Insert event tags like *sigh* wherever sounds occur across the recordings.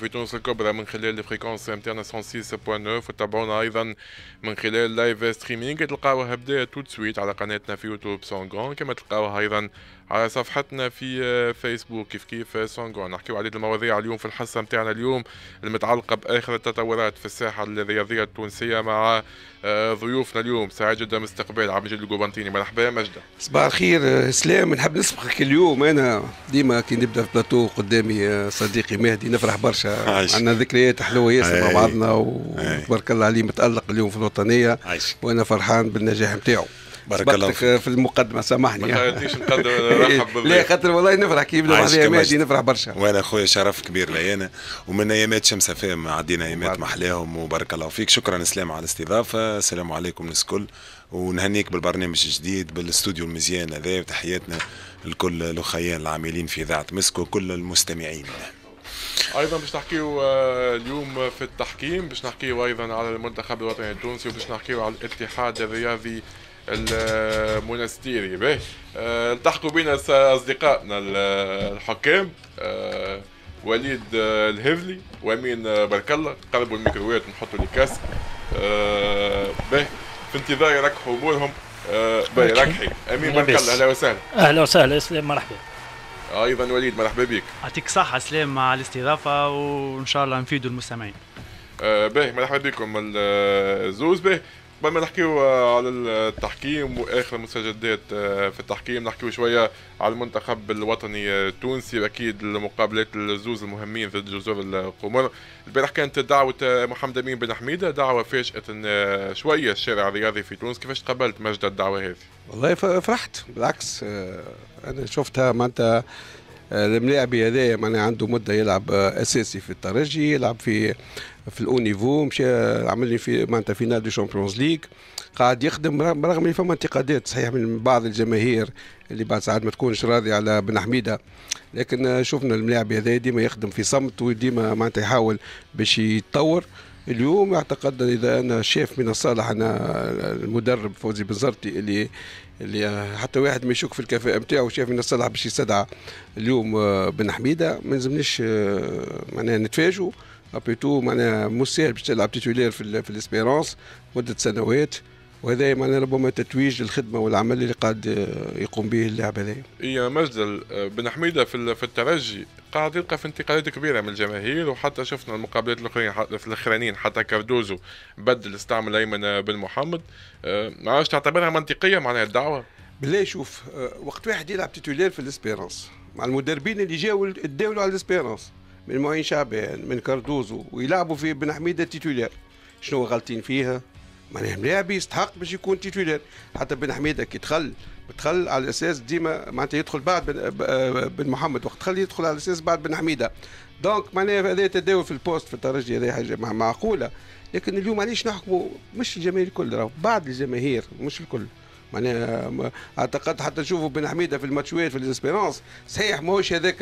في تونس الكبرى من خلال الفريكونس نتاعنا 106.9 وتابعونا ايضا من خلال لايف ستريمينغ تلقاوها بدا توت سويت على قناتنا في يوتيوب سونغون كما تلقاوها ايضا على صفحتنا في فيسبوك آه، كيف كيف سونغون نحكيو على المواضيع اليوم في الحصه نتاعنا اليوم المتعلقه باخر التطورات في الساحه الرياضيه التونسيه مع آه، ضيوفنا اليوم سعيد جدا مستقبل عبد المجيد القوبنطيني مرحبا مجدة صباح الخير آه، اسلام نحب نسبقك اليوم انا ديما كي نبدا في بلاتو قدامي صديقي مهدي نفرح برشا عندنا ذكريات حلوه ياسر مع بعضنا وتبارك الله عليه متالق اليوم في الوطنيه عايش. وانا فرحان بالنجاح نتاعو بارك الله فيك في المقدمه سامحني ما نقدم *laughs* نرحب لا خاطر والله نفرح كي يبدا عليا مادي نفرح برشا وانا خويا شرف كبير لي انا ومن ايامات شمسه فهم عدينا ايامات محلاهم وبارك الله فيك شكرا سلام على الاستضافه السلام عليكم الناس الكل ونهنيك بالبرنامج الجديد بالاستوديو المزيان هذا وتحياتنا لكل الاخيان العاملين في اذاعه مسكو وكل المستمعين ايضا باش نحكيو آه، اليوم في التحكيم باش نحكيو ايضا على المنتخب الوطني التونسي وباش نحكيو على الاتحاد الرياضي المونستيري به آه، التحقوا بنا اصدقائنا الحكام آه، وليد آه، الهذلي وامين برك الله قربوا ونحطوا نحطوا كاسك به في انتظار يركحوا امورهم باهي ركحي امين برك الله اهلا وسهلا اهلا وسهلا يا سلام مرحبا ايضا وليد مرحبا بك يعطيك الصحه سلام مع الاستضافه وان شاء الله نفيدوا المستمعين آه باهي مرحبا بكم الزوز باهي قبل ما نحكيو آه، على التحكيم واخر المستجدات آه، في التحكيم نحكيو شويه على المنتخب الوطني آه، التونسي اكيد المقابلات الزوز المهمين ضد جزر القمر البارح كانت دعوه محمد امين بن حميده دعوه فاجات شويه الشارع الرياضي في تونس كيفاش تقبلت مجد الدعوه هذه؟ والله فرحت بالعكس انا شفتها معناتها الملاعب هذايا معناها عنده مده يلعب اساسي في الترجي يلعب في في الاو نيفو مشى عمل لي في معناتها فينال دو شامبيونز ليغ قاعد يخدم رغم اللي فما انتقادات صحيح من بعض الجماهير اللي بعد ساعات ما تكونش راضي على بن حميده لكن شفنا الملاعب هذا ديما يخدم في صمت وديما معناتها يحاول باش يتطور اليوم اعتقد اذا انا شاف من الصالح انا المدرب فوزي بن زرتي اللي اللي حتى واحد ما يشك في الكفاءه نتاعو شاف من الصالح باش يستدعى اليوم بن حميده ما يلزمنيش آه، معناها نتفاجئوا ابيتو معناها مش ساهل باش تلعب تيتولير في, في الاسبيرونس مده سنوات وهذا معناها ربما تتويج للخدمه والعمل اللي قاعد يقوم به اللاعب هذا. يا مجدل آه، بن حميده في الترجي قاعد يلقى في انتقادات كبيره من الجماهير وحتى شفنا المقابلات الاخرين في الاخرانيين حتى كاردوزو بدل استعمل ايمن بن محمد آه، ما عادش تعتبرها منطقيه معناها الدعوه؟ بالله شوف آه، وقت واحد يلعب تيتولير في الاسبيرونس مع المدربين اللي جاوا تداولوا على الاسبيرونس من معين شعبان من كاردوزو ويلعبوا في بن حميده تيتولير شنو غالطين فيها معناها ملاعب يستحق باش يكون تيتولير حتى بن حميده كي دخل دخل على اساس ديما معناتها يدخل بعد بن, آه، بن محمد وقت دخل يدخل على اساس بعد بن حميده دونك معناها هذا تداول في البوست في الترجي هذا حاجه معقوله لكن اليوم علاش نحكموا مش الجماهير الكل راهو بعض الجماهير مش الكل معناها اعتقد حتى نشوفوا بن حميده في الماتشوات في ليزيسبيرونس صحيح ماهوش هذاك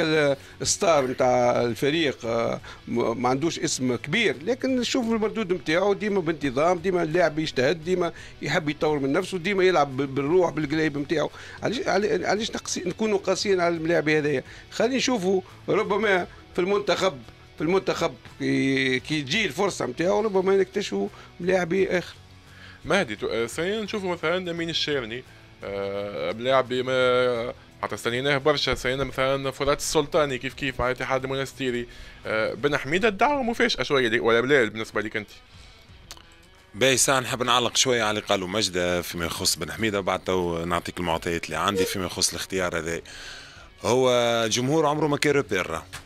الستار نتاع الفريق آه، ما عندوش اسم كبير لكن نشوف المردود نتاعو ديما بانتظام ديما اللاعب يجتهد ديما يحب يطور من نفسه ديما يلعب بالروح بالقلايب نتاعو علاش علاش نكونوا قاسيين على الملاعب هذايا خلينا نشوفوا ربما في المنتخب في المنتخب كي تجي الفرصه نتاعو ربما نكتشفوا ملاعبي اخر مهدي آه، ثانيا نشوفوا مثلا امين الشيرني ملاعب آه، بما حتى استنيناه برشا استنينا مثلا فرات السلطاني كيف كيف مع الاتحاد المونستيري آه، بن حميده الدعوه مفاجاه شويه ولا بلال بالنسبه لك انت باهي ساعة نحب نعلق شوية على اللي قالوا مجدة فيما يخص بن حميدة وبعد تو نعطيك المعطيات اللي عندي فيما يخص الاختيار هذا هو الجمهور عمره ما كان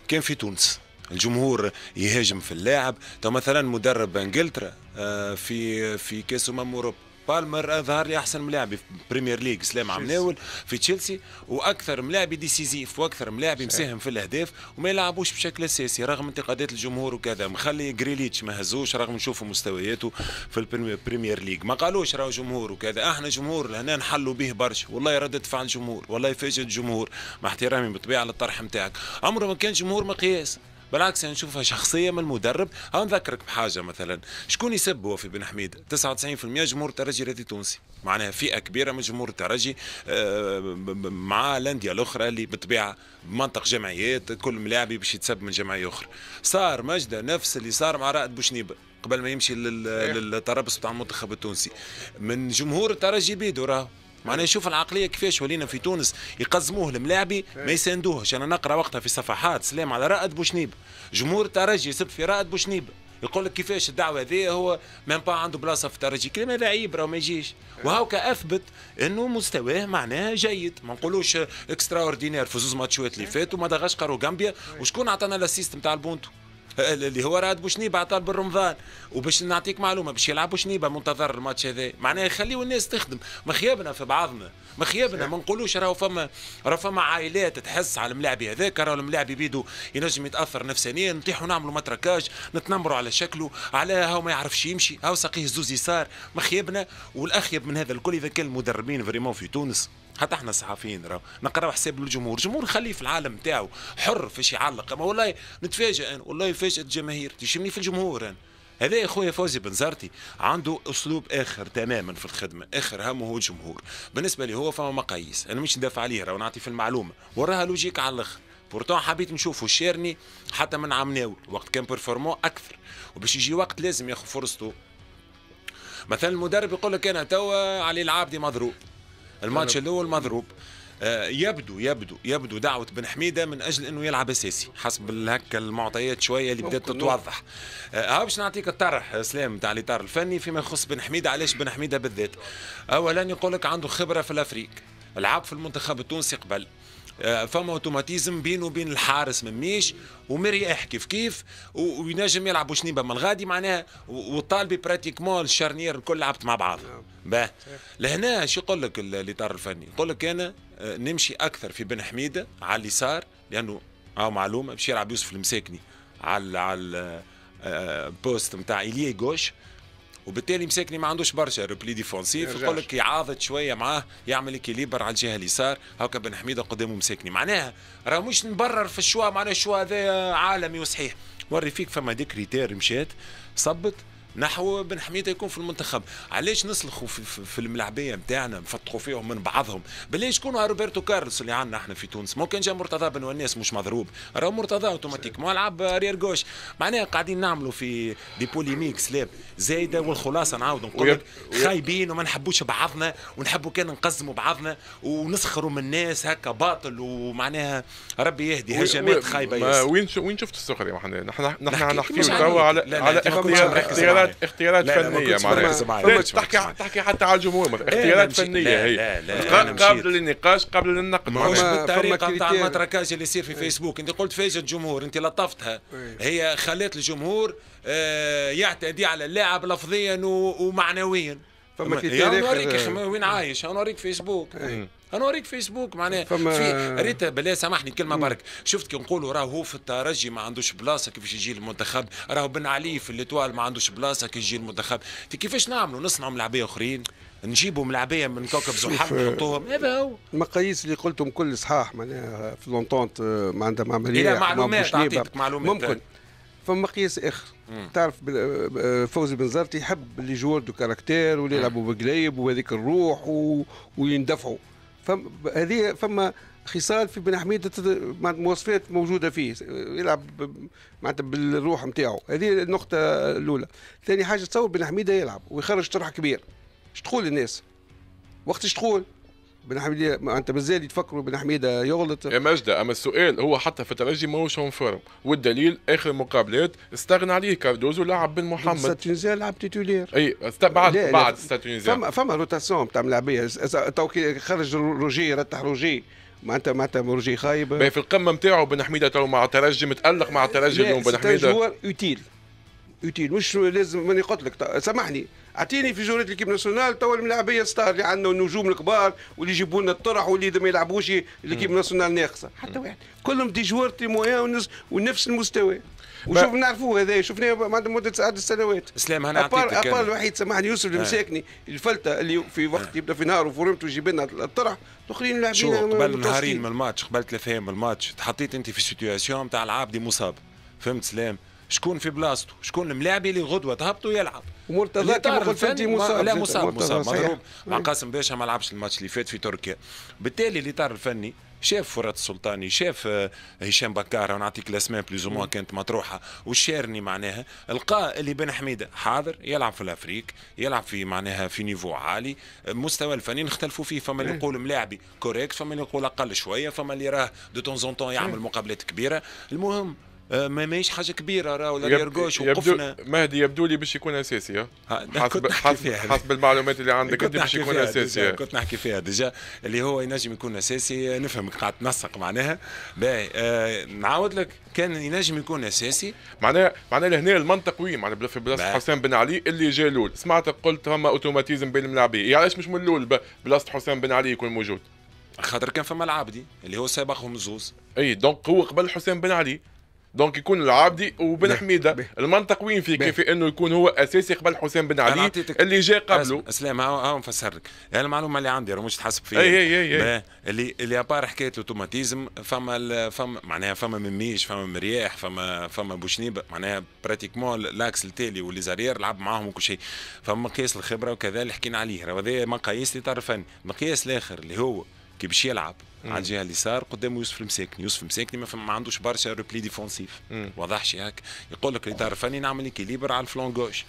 كان في تونس الجمهور يهاجم في اللاعب تو مثلا مدرب انجلترا آه، في في كاس امم اوروبا بالمر ظهر لي احسن ملاعب في بريمير ليج سلام عمناول في تشيلسي واكثر ملاعبي ديسيزيف واكثر ملاعبي مساهم في الاهداف وما يلعبوش بشكل اساسي رغم انتقادات الجمهور وكذا مخلي جريليتش ما هزوش رغم نشوفوا مستوياته في البريمير ليج ما قالوش راهو جمهور وكذا احنا جمهور هنا نحلوا به برشا والله رد فعل الجمهور والله يفاجئ الجمهور مع احترامي بالطبيعه للطرح نتاعك عمره ما كان جمهور مقياس بالعكس انا يعني نشوفها شخصيه من المدرب ها نذكرك بحاجه مثلا شكون يسب هو في بن حميد 99% جمهور الترجي الرياضي التونسي معناها فئه كبيره من جمهور الترجي آه، مع الانديه الاخرى اللي بالطبيعه منطق جمعيات كل ملاعب باش يتسب من جمعيه اخرى صار مجده نفس اللي صار مع رائد بوشنيبه قبل ما يمشي للطرابلس بتاع المنتخب التونسي من جمهور الترجي بيدو راهو معناها نشوف العقليه كيفاش ولينا في تونس يقزموه الملاعبي إيه. ما يساندوهش انا نقرا وقتها في صفحات سلام على رائد بوشنيب جمهور الترجي يسب في رائد بوشنيب يقول لك كيفاش الدعوه هذه هو ميم با عنده بلاصه في الترجي كلمه لعيب راه ما يجيش إيه. وهاوكا اثبت انه مستواه معناها جيد ما نقولوش اكسترا اوردينير في زوز ماتشات اللي إيه. فاتوا مدغشقر وغامبيا وشكون عطانا الاسيست نتاع البونتو *laughs* اللي هو راد بوشنيبه عطال بالرمضان وباش نعطيك معلومه باش يلعب بوشنيبه منتظر الماتش هذا معناها يخليو الناس تخدم مخيبنا في بعضنا مخيبنا ما نقولوش راهو فما راهو فما عائلات تحس على الملاعب هذاك راهو الملاعب بيدو ينجم يتاثر نفسانيا نطيحوا نعملوا متركاج نتنمروا على شكله على هاو ما يعرفش يمشي هاو ساقيه زوز يسار مخيبنا والاخيب من هذا الكل اذا كان المدربين فريمون في تونس حتى احنا الصحفيين راه نقراو حساب للجمهور الجمهور خليه في العالم نتاعو حر فاش يعلق اما والله نتفاجئ انا والله فاجئت الجماهير تشمني في الجمهور انا هذا يا خويا فوزي بنزرتي عنده اسلوب اخر تماما في الخدمه اخر همه هو الجمهور بالنسبه لي هو فما مقاييس انا مش ندافع عليه راه نعطي في المعلومه وراها لوجيك على الاخر بورتون حبيت نشوفه شيرني حتى من ناول وقت كان بيرفورمو اكثر وباش يجي وقت لازم ياخذ فرصته مثلا المدرب يقول لك انا توا علي العابدي مضروب الماتش الاول مضروب آه، يبدو يبدو يبدو دعوة بن حميدة من أجل أنه يلعب أساسي حسب هكا المعطيات شوية اللي بدأت تتوضح آه، ها باش نعطيك الطرح سلام تاع الإطار الفني فيما يخص بن حميدة علاش بن حميدة بالذات أولا يقول لك عنده خبرة في الأفريق لعب في المنتخب التونسي قبل آه، فما اوتوماتيزم بينه وبين الحارس من ميش ومرياح كيف كيف وينجم يلعب وشنيبه من الغادي معناها والطالبي براتيكمون الشرنير الكل لعبت مع بعض نعم. باه لهنا شو يقول لك الاطار الفني يقول لك انا آه، نمشي اكثر في بن حميده على اليسار لانه ها آه، معلومه باش يلعب يوسف المساكني على على البوست آه، نتاع ايليا جوش وبالتالي مساكني ما عندوش برشا ريبلي ديفونسيف يقول لك يعاضد شويه معاه يعمل اكيليبر على الجهه اليسار هاكا بن حميده قدامه مساكني معناها راه مش نبرر في الشوا معناها الشوا هذا عالمي وصحيح وري فيك فما دي كريتير مشات صبت نحو بن حميده يكون في المنتخب علاش نسلخوا في, في, في الملعبيه نتاعنا نفتقوا فيهم من بعضهم بلاش يكونوا روبرتو كارلس اللي عندنا احنا في تونس ممكن جا مرتضى بن الناس مش مضروب راهو مرتضى اوتوماتيكمون لعب ريال جوش معناها قاعدين نعملوا في دي بوليميك سلاب زايده والخلاصه نعاود نقول لك خايبين وما نحبوش بعضنا ونحبوا كان نقزموا بعضنا ونسخروا من الناس هكا باطل ومعناها ربي يهدي هجمات خايبه وين وين شفت السخريه نحن نحن نحكي توا على على اختيارات اختيارات إيه. اختيارات فنيه معناها تحكي تحكي حتى على الجمهور اختيارات فنيه هي قابله للنقاش قابله للنقد مش بالطريقه نتاع المتركاج اللي يصير في فيسبوك انت قلت فاجئ الجمهور انت لطفتها إيه. هي خلات الجمهور آه، يعتدي على اللاعب لفظيا ومعنويا فما كي تاريخ نوريك آه، وين عايش انا نوريك فيسبوك انا إيه. نوريك فيسبوك معناها فما... في ريت بلا سامحني كلمه برك شفت كي نقولوا راه هو في الترجي ما عندوش بلاصه كيفاش يجي المنتخب راه بن علي في الاطوال ما عندوش بلاصه كي يجي المنتخب كيفاش نعملوا نصنعوا ملاعبيه اخرين نجيبوا ملاعبيه من كوكب زحام آه، نحطوهم هذا هو المقاييس اللي قلتهم كل صحاح معناها في لونتونت آه، ما عندها عمليه معلومات اعطيتك معلومات ممكن فما قياس اخر مم. تعرف آه، فوزي بن زرتي يحب اللي جوار دو كاركتير واللي يلعبوا بقلايب وهذيك الروح و... ويندفعوا فم... هذه فما خصال في بن حميد مواصفات موجوده فيه يلعب معناتها بالروح نتاعو هذه النقطه الاولى ثاني حاجه تصور بن حميد يلعب ويخرج طرح كبير شتقول الناس وقت شتقول بن حميدة انت مازال يتفكروا بن حميدة يغلط يا مجدة اما السؤال هو حتى في الترجي ماهوش اون فورم والدليل اخر مقابلات استغنى عليه كاردوزو لعب بن محمد ستونيزير لعب تيتولير اي بعد لا بعد ستونيزير فما فما روتاسيون بتاع ملاعبيه تو خرج روجي رتح روجي معناتها معناتها روجي خايب في القمه نتاعو بن حميده تو مع الترجي متالق مع الترجي اليوم بن حميده هو اوتيل اوتيل مش لازم ماني قلت لك سامحني اعطيني في جوريت ليكيب ناسيونال توا الملاعبيه ستار اللي عندنا النجوم الكبار واللي يجيبوا لنا الطرح واللي ما يلعبوش ليكيب ناسيونال ناقصه حتى واحد كلهم دي جوار تي موان ونفس المستوى وشوف نعرفوه هذا شفناه بعد مده عدد سنوات اسلام انا أبار, أبار الوحيد سامحني يوسف اللي آه. مساكني الفلته اللي في وقت يبدا في نهار وفورمته يجيب لنا الطرح الاخرين لاعبين شو قبل نهارين من الماتش قبل ثلاث ايام من الماتش تحطيت انت في سيتياسيون تاع العابدي مصاب فهمت سلام شكون في بلاصته شكون الملاعب اللي غدوه تهبطوا يلعب مرتضى كما قلت انت مصاب لا مصاب مصاب مضروب مع قاسم باشا ما لعبش الماتش اللي فات في تركيا بالتالي الاطار الفني شاف فرات السلطاني شاف آه، هشام بكار ونعطيك الاسماء بلوز موا كانت مطروحه وشيرني معناها لقى اللي بن حميده حاضر يلعب في الافريك يلعب في معناها في نيفو عالي آه، مستوى الفني نختلفوا فيه فما اللي يقول ملاعبي كوريكت فما اللي يقول اقل شويه فما اللي راه دو تون زون تون يعمل مقابلات كبيره المهم آه، ما ماهيش حاجه كبيره راه ولا يرقوش وقفنا مهدي يبدو لي باش يكون اساسي حسب حسب, حسب المعلومات اللي عندك انت باش يكون اساسي كنت نحكي فيها ديجا اللي هو ينجم يكون اساسي نفهمك قاعد تنسق معناها باهي آه نعاود لك كان ينجم يكون اساسي معناها معناها لهنا المنطق وين معناها في بلاصه حسام بن علي اللي جا الاول سمعتك قلت فما اوتوماتيزم بين الملاعبين يعني علاش مش من الاول بلاصه حسام بن علي يكون موجود خاطر كان فما العابدي اللي هو سابقهم زوز اي دونك هو قبل حسام بن علي دونك يكون العابدي وبن حميده المنطق وين فيه كيف انه يكون هو اساسي قبل حسام بن علي اللي جاء قبله اسلام هاو نفسر لك يعني المعلومه اللي عندي مش تحسب فيها اي اي اي إيه. اللي اللي ابار حكايه الاوتوماتيزم فما فما معناها فما مميش فما مرياح فما فما بوشنيبه معناها براتيكمون لاكس التالي والليزارير لعب معاهم وكل شيء فما مقياس الخبره وكذا اللي حكينا عليه هذا مقاييس اللي تعرفني المقياس الاخر اللي هو كي باش يلعب على الجهه اليسار قدام يوسف المساكني يوسف المساكني ما, عندوش برشا روبلي ديفونسيف واضحش هك يقول لك الاطار الفني نعمل كيليبر على الفلون جوش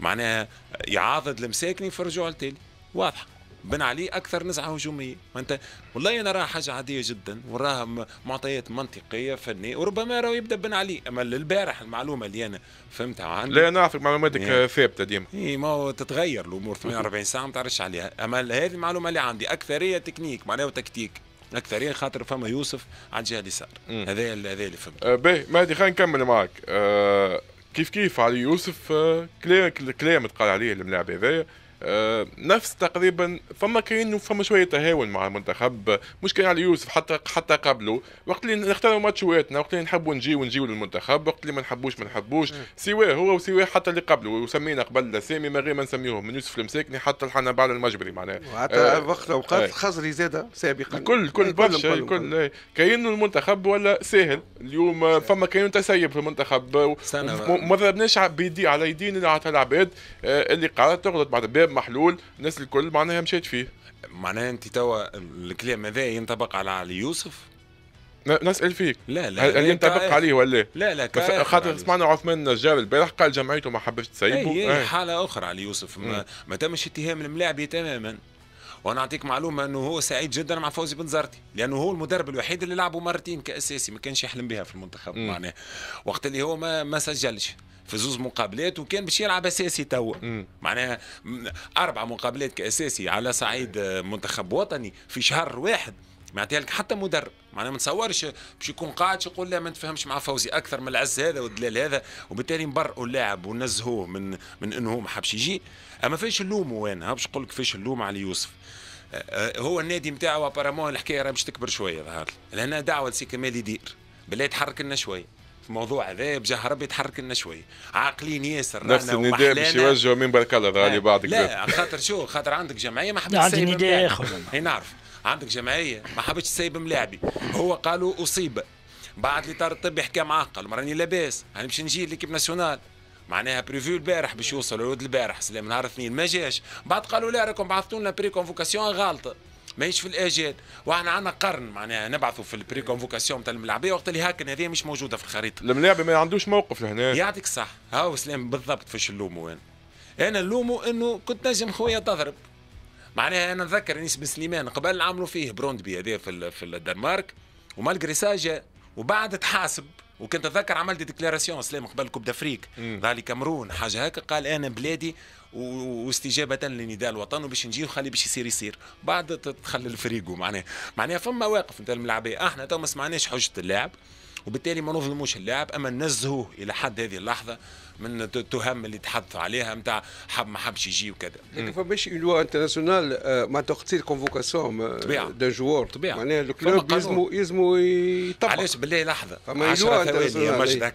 معناها يعاضد المساكني في الرجوع التالي واضحه بن علي اكثر نزعه هجوميه ما انت والله انا راه حاجه عاديه جدا وراها معطيات منطقيه فنيه وربما راه يبدا بن علي اما للبارح المعلومه اللي انا فهمتها عندي لا نعرف معلوماتك ثابته ديما اي ما هو تتغير الامور 48 ساعه ما تعرفش عليها اما هذه المعلومه اللي عندي اكثريه تكنيك معناها تكتيك اكثريه خاطر فما يوسف على الجهه اليسار هذا هذا اللي فهمت آه، باهي مهدي خلينا نكمل معك أه كيف كيف علي يوسف آه، كلام كلام تقال عليه الملاعب هذايا آه، نفس تقريبا فما كاين فما شويه تهاون مع المنتخب مش كان على يوسف حتى حتى قبله وقت اللي نختاروا ماتشواتنا وقت اللي نحبوا نجي ونجيو للمنتخب وقت اللي ما نحبوش ما نحبوش سواه هو وسواه حتى اللي قبله وسمينا قبل سامي من غير ما نسميوهم من يوسف المساكني حتى الحنا بعد المجبري معناها وحتى آه، وقت اوقات آه الخزري زاد سابقا الكل الكل برشا الكل كاين المنتخب ولا ساهل اليوم فما كاين تسيب في المنتخب ما ضربناش بيدي على يدين العباد آه، اللي قاعده تغلط بعد باب باب محلول الناس الكل معناها مشات فيه معناها انت توا الكلام هذا ينطبق على علي يوسف نسال فيك لا لا هل ينطبق عليه ولا لا لا خاطر سمعنا عثمان النجار البارح قال جمعيته ما حبش تسيبه اي حاله اخرى على يوسف ما, ما تمش اتهام الملاعبي تماما وانا اعطيك معلومه انه هو سعيد جدا مع فوزي بن زرتي لانه هو المدرب الوحيد اللي لعبه مرتين كاساسي ما كانش يحلم بها في المنتخب معناه وقت اللي هو ما, ما سجلش في زوز مقابلات وكان باش يلعب اساسي توا معناها اربع مقابلات كاساسي على صعيد منتخب وطني في شهر واحد معناتها لك حتى مدرب معناها ما نتصورش باش يكون قاعد يقول لا ما نتفهمش مع فوزي اكثر من العز هذا والدلال هذا وبالتالي نبرئوا اللاعب ونزهوه من من انه ما حبش يجي اما فاش نلوموا انا باش نقول لك فاش نلوم على يوسف أه، هو النادي نتاعو ابارامون الحكايه راه باش تكبر شويه ظهر لهنا دعوه لسي كمال يدير بالله يتحرك لنا شويه موضوع هذا بجاه ربي يتحرك لنا شوي عاقلين ياسر نفس النداء باش يوجهوا من برك الله ظهر بعضك لا خاطر شو خاطر عندك جمعيه ما تسيب عندي نداء اخر اي نعرف عندك جمعيه ما حبتش تسيب ملاعبي هو قالوا اصيب بعد لي طار الطبي حكى معاه قال راني لاباس انا باش نجي ليكيب ناسيونال معناها بريفيو البارح باش يوصل البارح سلام نهار اثنين ما جاش بعد قالوا لا راكم بعثتوا لنا بري كونفوكاسيون غالطه ماهيش في الاجيال وانا عندنا قرن معناها نبعثوا في البري كونفوكاسيون تاع الملاعبيه وقت اللي هاكن هذه مش موجوده في الخريطه الملاعب ما عندوش موقف لهنا يعطيك صح هاو سلام بالضبط فاش نلومو انا انا نلومو انه كنت نجم خويا تضرب معناها انا نذكر انيس بن سليمان قبل عملوا فيه بروندبي هذا في الدنمارك ومالغري سا جا وبعد تحاسب وكنت اتذكر عملت ديكلاراسيون سلام قبل كوب دافريك ظهر لي كامرون حاجه هكا قال انا بلادي واستجابه لنداء الوطن وباش نجي وخلي باش يصير يصير بعد تخلي الفريقو معناه معناها فما مواقف نتاع الملعبية احنا تو ما سمعناش حجه اللاعب وبالتالي ما نظلموش اللاعب اما ننزهوه الى حد هذه اللحظه من التهم اللي تحدث عليها نتاع حب ما حبش يجي وكذا لكن فماش اون لوا انترناسيونال ما تصير كونفوكاسيون دو جوار طبيعه معناها الكلوب يلزموا يلزموا يطبق علاش بالله لحظه فما ثواني مجد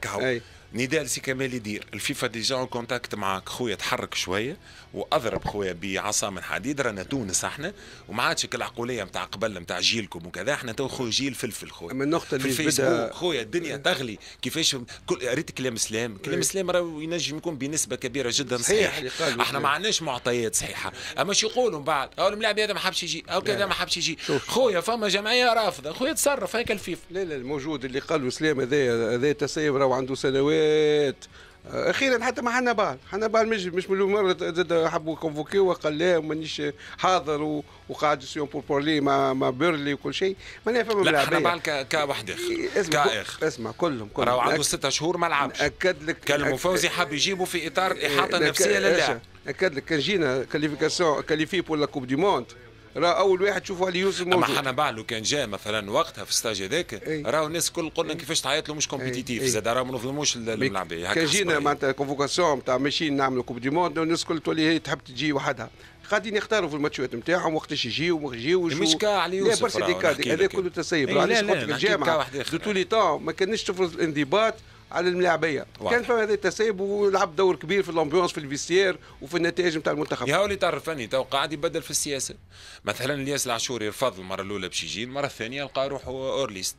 نداء لسي كمال يدير الفيفا ديجا اون كونتاكت معاك خويا تحرك شويه واضرب خويا بعصا من حديد رانا تونس احنا وما عادش العقوليه نتاع قبل نتاع جيلكم وكذا احنا تو خويا جيل فلفل خويا من النقطه اللي الفيسبوك خويا الدنيا تغلي كيفاش كل ريت كلام سلام كلام إيه. سلام راه ينجم يكون بنسبه كبيره جدا صحيح, احنا ما عندناش معطيات صحيحه اما شو يقولوا من بعد الملاعب هذا ما حبش يجي او كذا نعم. ما حبش يجي خويا فما جمعيه رافضه خويا تصرف هيك الفيفا لا لا الموجود اللي قالوا سلام هذا هذا تسيب راهو عنده سنوات مباريات اخيرا حتى مع حنا هنبال مش مش من مرة زاد حبوا كونفوكي وقال لا مانيش حاضر وقاعد سيون بور بورلي مع مع بيرلي وكل شيء ماني فما لا هنبال كواحد اخر كاخ اسمع كلهم كلهم راهو عنده ستة شهور ما لعبش اكد لك كلموا فوزي حاب يجيبه في اطار الاحاطه النفسيه للاعب اكد لك كان جينا كاليفيكاسيون كاليفي بور لا كوب دي موند راه اول واحد تشوفوا علي يوسف موجود اما حنا لو كان جاء مثلا وقتها في الستاج هذاك راهو الناس الكل قلنا كيفاش تعيط له مش كومبيتيتيف زاد راهو ما نظلموش الملاعبيه كان جينا طيب. معناتها كونفوكاسيون نتاع ماشيين نعملوا كوب دي موند الناس الكل تولي تحب تجي وحدها قاعدين يختاروا في الماتشات نتاعهم وقتاش يجيو وما يجيوش مش كاع على يوسف لا برشا ديكادي هذا كله تسيب علاش قلت لك الجامعه دو تولي طون ما كانش تفرض الانضباط على الملاعبيه كان فما هذا التسيب ولعب دور كبير في الامبيونس في الفيستير وفي النتائج نتاع المنتخب يا اللي تعرف فني تو قاعد يبدل في السياسه مثلا الياس العاشوري رفض المره الاولى باش يجي المره الثانيه لقى روحه اورليست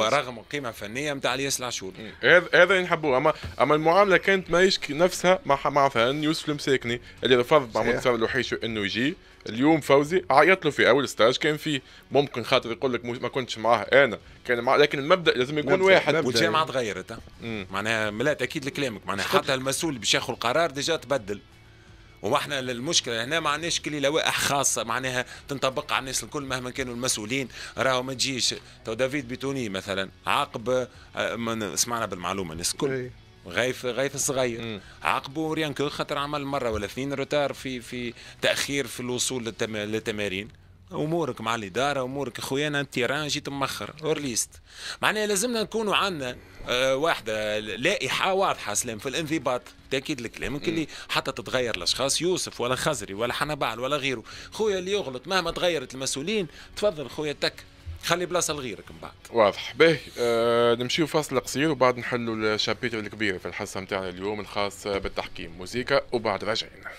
رغم القيمه الفنيه نتاع الياس العاشوري إيه، هذا نحبوه اما اما المعامله كانت ماهيش نفسها مع مثلا يوسف المساكني اللي رفض مع صالح الوحيش انه يجي اليوم فوزي عيط له في اول ستاج كان فيه ممكن خاطر يقول لك ما كنتش معاه انا كان مع لكن المبدا لازم يكون مبدأ واحد مبدأ والجامعه تغيرت معناها ملات اكيد لكلامك معناها حتى المسؤول باش ياخذ القرار ديجا تبدل وما المشكله هنا ما عندناش كلي لوائح خاصه معناها تنطبق على الناس الكل مهما كانوا المسؤولين راهو ما تجيش تو دافيد بيتوني مثلا عاقب آه، من سمعنا بالمعلومه الناس الكل غايف غايف الصغير عاقبه ريان كو خاطر عمل مره ولا اثنين روتار في في تاخير في الوصول للتمارين امورك مع الاداره امورك خويا انا التيران جيت مأخر اورليست معناها لازمنا نكونوا عندنا آه، واحده لائحه واضحه سلام في الانضباط تاكيد الكلام اللي حتى تتغير الاشخاص يوسف ولا خزري ولا حنبعل ولا غيره خويا اللي يغلط مهما تغيرت المسؤولين تفضل خويا تك خلي بلاصه لغيرك من بعد واضح باهي آه نمشيو فاصل قصير وبعد نحلوا الشابيتر الكبير في الحصه نتاعنا اليوم الخاص بالتحكيم موسيقى وبعد راجعين